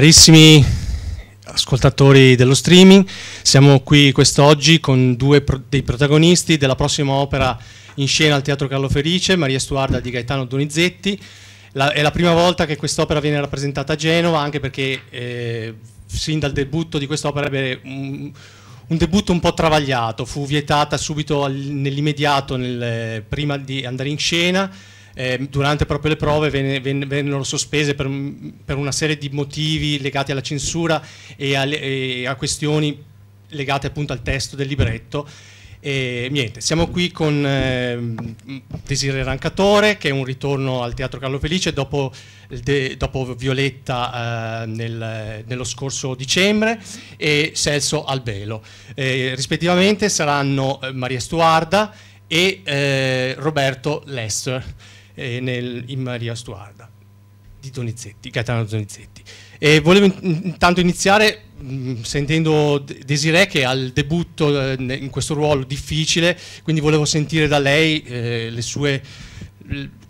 Carissimi ascoltatori dello streaming, siamo qui quest'oggi con due pro dei protagonisti della prossima opera in scena al Teatro Carlo Felice, Maria Stuarda di Gaetano Donizetti. La, è la prima volta che quest'opera viene rappresentata a Genova, anche perché eh, sin dal debutto di quest'opera ebbe un, un, debutto un po' travagliato, fu vietata subito nell'immediato nel, prima di andare in scena eh, durante proprio le prove vennero sospese per, per, una serie di motivi legati alla censura e, alle, e a questioni legate appunto al testo del libretto. E niente, siamo qui con eh, Desiree Rancatore che è un ritorno al Teatro Carlo Felice dopo, de, dopo Violetta eh, nel, nello scorso dicembre e Celso Albelo. Eh, rispettivamente saranno eh, Maria Stuarda e eh, Roberto Lester eh, nel, in Maria Stuarda di Donizetti, Gaetano Donizetti. E volevo intanto iniziare mh, mm, sentendo Desiree che al debutto eh, in questo ruolo difficile, quindi volevo sentire da lei eh, le sue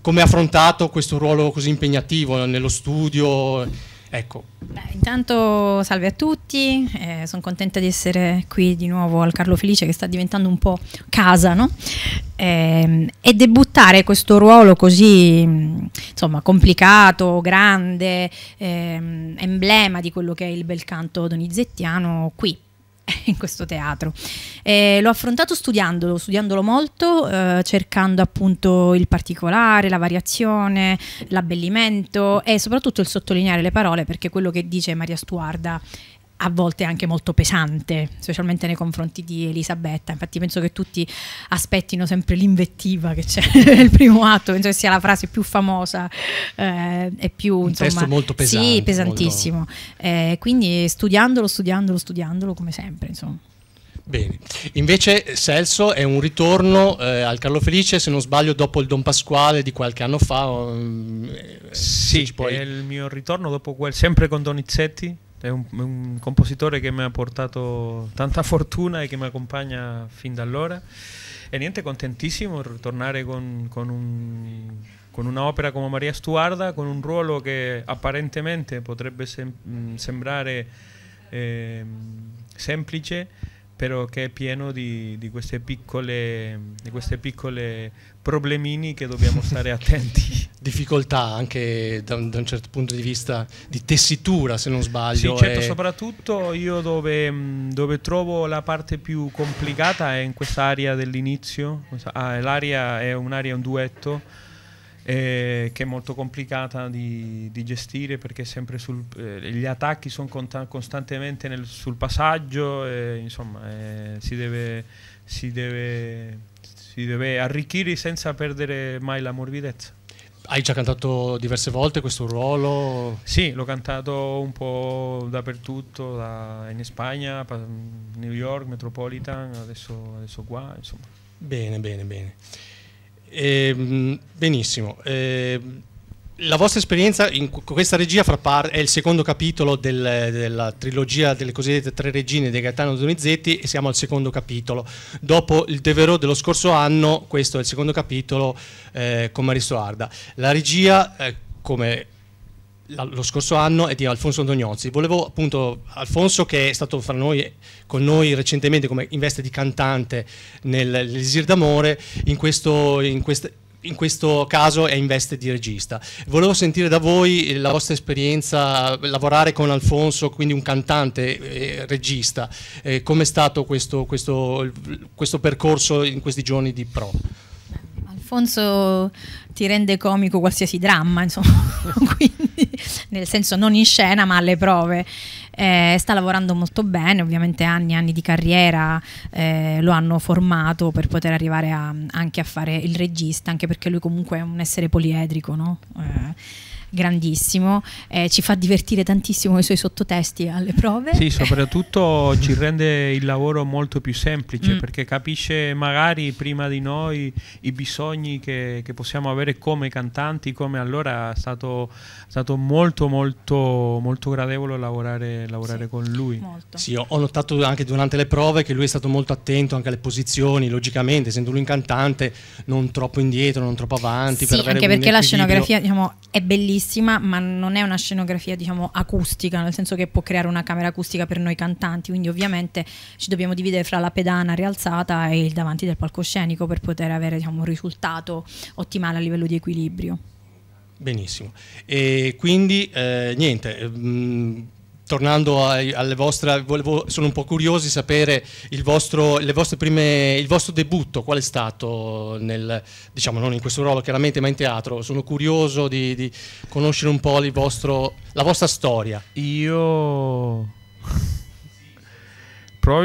come ha affrontato questo ruolo così impegnativo nello studio Ecco. Beh, intanto salve a tutti, eh, sono contenta di essere qui di nuovo al Carlo Felice che sta diventando un po' casa, no? Eh, e debuttare questo ruolo così mm, insomma, complicato, grande, eh, emblema di quello che è il bel canto donizettiano qui in questo teatro. Eh, l'ho affrontato studiandolo, studiandolo molto, eh, cercando appunto il particolare, la variazione, l'abbellimento e soprattutto il sottolineare le parole perché quello che dice Maria Stuarda a volte anche molto pesante, specialmente nei confronti di Elisabetta. Infatti penso che tutti aspettino sempre l'invettiva che c'è nel primo atto, penso che sia la frase più famosa eh, e più... Un insomma, testo molto pesante. Sì, pesantissimo. Molto... Eh, quindi studiandolo, studiandolo, studiandolo come sempre, insomma. Bene, invece Celso è un ritorno eh, al Carlo Felice, se non sbaglio, dopo il Don Pasquale di qualche anno fa. Um, sì, puoi... è il mio ritorno dopo quel, sempre con Donizetti, è un, un, compositore che mi ha portato tanta fortuna e che mi accompagna fin da allora. E niente, contentissimo di tornare con, con, un, con un'opera come Maria Stuarda, con un ruolo che apparentemente potrebbe sem mm, sembrare eh, semplice, però che è pieno di, di, queste piccole, di, queste piccole, problemini che dobbiamo stare attenti. Difficoltà anche da un, da un, certo punto di vista di tessitura, se non sbaglio. Sì, certo, è... Eh. soprattutto io dove, dove, trovo la parte più complicata è in questa area dell'inizio, ah, l'area è un'area, un duetto, eh, che è molto complicata di, di gestire perché sul, eh, gli attacchi sono costantemente nel, sul passaggio, e, insomma eh, si deve, si, deve, si deve arricchire senza perdere mai la morbidezza. Hai già cantato diverse volte questo ruolo? Sì, l'ho cantato un po' dappertutto, da, in Spagna, New York, Metropolitan, adesso, adesso qua, insomma. Bene, bene, bene. Eh, benissimo. Eh, la vostra esperienza in questa regia è il secondo capitolo del, della trilogia delle cosiddette Tre Regine di Gaetano Donizetti e siamo al secondo capitolo. Dopo il Devereux dello scorso anno, questo è il secondo capitolo eh, con Maristo Arda. La regia, eh, come lo scorso anno è di Alfonso Antoniozzi. Volevo appunto Alfonso che è stato noi, con noi recentemente come in veste di cantante nell'Elisir d'amore, in questo, in, quest, in questo, caso è in veste di regista. Volevo sentire da voi la vostra esperienza, lavorare con Alfonso, quindi un cantante eh, regista, eh, è stato questo, questo, questo percorso in questi giorni di pro? Alfonso ti rende comico qualsiasi dramma, insomma, quindi nel senso non in scena ma alle prove. Eh, sta lavorando molto bene, ovviamente anni e anni di carriera eh, lo hanno formato per poter arrivare a, anche a fare il regista, anche perché lui comunque è un essere poliedrico, no? Eh grandissimo, eh, ci fa divertire tantissimo i suoi sottotesti alle prove. Sì, soprattutto ci rende il lavoro molto più semplice mm. perché capisce magari prima di noi i bisogni che, che possiamo avere come cantanti, come allora è stato, stato molto molto molto gradevole lavorare, lavorare sì, con lui. Molto. Sì, ho notato anche durante le prove che lui è stato molto attento anche alle posizioni, logicamente, essendo lui un cantante, non troppo indietro, non troppo avanti. Sì, anche perché la scenografia diciamo, è bellissima bellissima, ma non è una scenografia, diciamo, acustica, nel senso che può creare una camera acustica per noi cantanti, quindi ovviamente ci dobbiamo dividere fra la pedana rialzata e il davanti del palcoscenico per poter avere diciamo, un risultato ottimale a livello di equilibrio. Benissimo. E quindi eh, niente, mh, ehm, tornando ai, alle vostre, volevo, sono un po' curioso di sapere il vostro, prime, il vostro, debutto, qual è stato, nel, diciamo non in questo ruolo chiaramente, ma in teatro. Sono curioso di, di conoscere un po' vostro, la vostra storia. Io...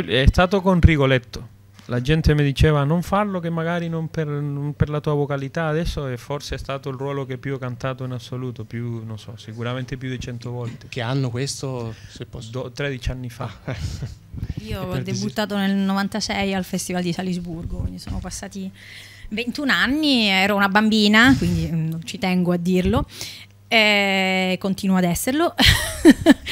È stato con Rigoletto la gente mi diceva non farlo che magari non per, non per, la tua vocalità adesso e forse è stato il ruolo che più ho cantato in assoluto, più, non so, sicuramente più di 100 volte. Che anno questo? Se posso. Do, 13 anni fa. Ah. Io ho debuttato nel 96 al Festival di Salisburgo, quindi sono passati 21 anni, ero una bambina, quindi mm, non ci tengo a dirlo, eh, continuo ad esserlo.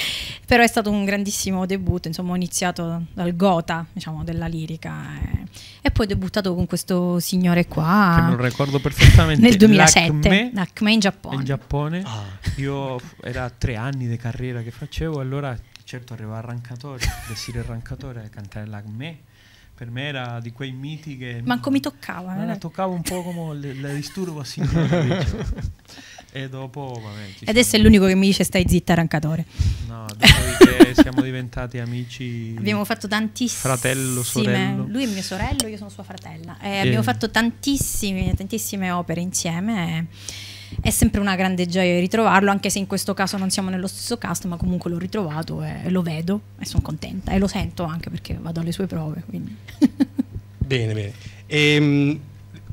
però è stato un grandissimo debutto, insomma ho iniziato dal gota diciamo, della lirica eh. e poi ho debuttato con questo signore qua. Che non ricordo perfettamente. Nel 2007, l'ACME in Giappone. In Giappone. Ah. Io era tre anni di carriera che facevo, allora certo arrivava Arrancatore, vestire Arrancatore eh, a cantare l'ACME per me era di quei miti che... Manco mi toccava. Eh, Toccava un po' come le, disturbo a signore. E dopo, vabbè, Adesso siamo... è l'unico che mi dice stai zitta, rancatore. No, dopo che siamo diventati amici. Abbiamo fatto tantissime. Fratello, sorello. Lui è mio sorello, io sono sua fratella. Eh, e e... Abbiamo fatto tantissime, tantissime opere insieme. È sempre una grande gioia ritrovarlo, anche se in questo caso non siamo nello stesso cast, ma comunque l'ho ritrovato e lo vedo e sono contenta e lo sento anche perché vado alle sue prove. bene, bene. Ehm,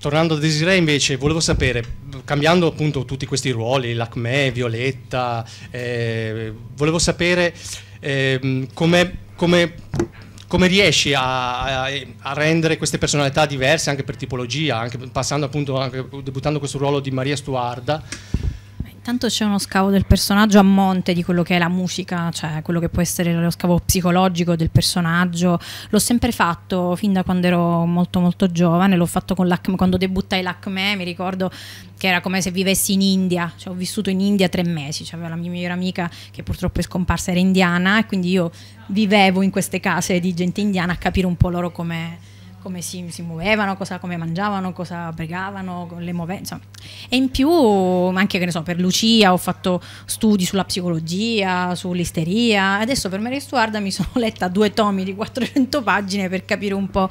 Tornando a Desiree invece, volevo sapere, cambiando appunto tutti questi ruoli, l'ACME, Violetta, eh, volevo sapere eh, come, come, come, riesci a, a, a, rendere queste personalità diverse anche per tipologia, anche passando appunto, anche, debuttando questo ruolo di Maria Stuarda, Tanto c'è uno scavo del personaggio a monte di quello che è la musica, cioè quello che può essere lo scavo psicologico del personaggio. L'ho sempre fatto fin da quando ero molto molto giovane, l'ho fatto con l'ACME, quando debuttai l'ACME mi ricordo che era come se vivessi in India, cioè, ho vissuto in India tre mesi, cioè, la mia migliore amica che purtroppo è scomparsa era indiana e quindi io vivevo in queste case di gente indiana a capire un po' loro come come si, si muovevano, cosa, come mangiavano, cosa pregavano, le movenze. E in più, anche che ne so, per Lucia ho fatto studi sulla psicologia, sull'isteria. Adesso per Mary Stuarda mi sono letta due tomi di 400 pagine per capire un po'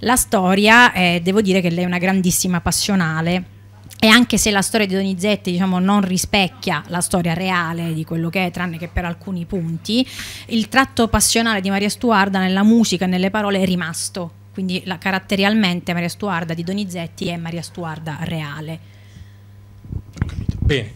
la storia e devo dire che lei è una grandissima passionale. E anche se la storia di Donizetti diciamo, non rispecchia la storia reale di quello che è, tranne che per alcuni punti, il tratto passionale di Maria Stuarda nella musica e nelle parole è rimasto quindi la, caratterialmente Maria Stuarda di Donizetti è Maria Stuarda reale. Bene,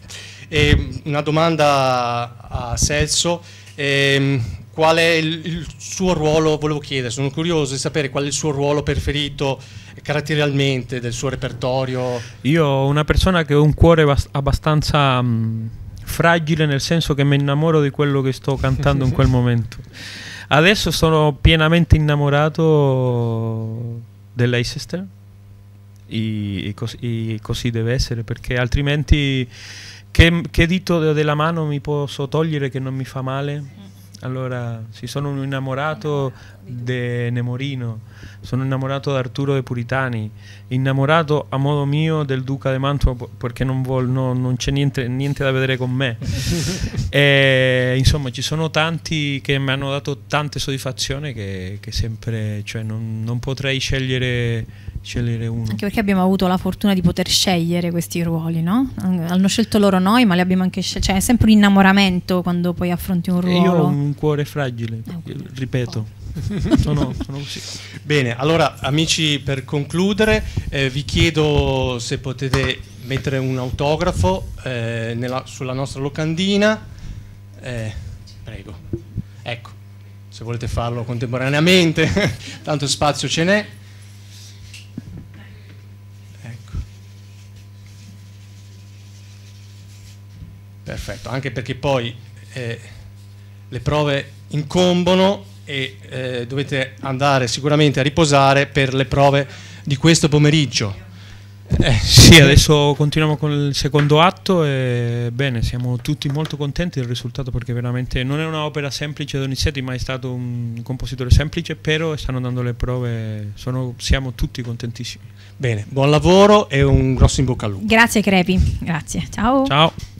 e ehm, una domanda a Celso. E, ehm, qual è il, il, suo ruolo, volevo chiedere, sono curioso di sapere qual è il suo ruolo preferito caratterialmente del suo repertorio. Io una persona che ho un cuore abbastanza mh, mm, fragile nel senso che mi innamoro di quello che sto cantando in quel momento. Adesso sono pienamente innamorato dell'Eicester e, e, cos- e, così deve essere perché altrimenti che, che dito della mano mi posso togliere che non mi fa male? Allora, sì, sono innamorato di Nemorino, sono innamorato di Arturo de Puritani, innamorato a modo mio del Duca de Mantua perché non, vol, no, non c'è niente, niente, da vedere con me. e, insomma, ci sono tanti che mi hanno dato tante soddisfazioni che, che sempre, cioè, non, non potrei scegliere scegliere uno. Anche perché abbiamo avuto la fortuna di poter scegliere questi ruoli, no? Hanno scelto loro noi, ma li abbiamo anche scelti. Cioè, è sempre un innamoramento quando poi affronti un ruolo. E io ho un cuore fragile, ah, ripeto. sono, sono così. Bene, allora amici, per concludere, eh, vi chiedo se potete mettere un autografo eh, nella, sulla nostra locandina. Eh, prego. Ecco, se volete farlo contemporaneamente, tanto spazio ce n'è. perfetto, anche perché poi eh, le prove incombono e eh, dovete andare sicuramente a riposare per le prove di questo pomeriggio. Eh, sì, adesso continuiamo con il secondo atto e bene, siamo tutti molto contenti del risultato perché veramente non è un'opera semplice Donizetti, ma è stato un compositore semplice, però stanno dando le prove, sono, siamo tutti contentissimi. Bene, buon lavoro e un grosso in bocca al lupo. Grazie Crepi, grazie, ciao. Ciao.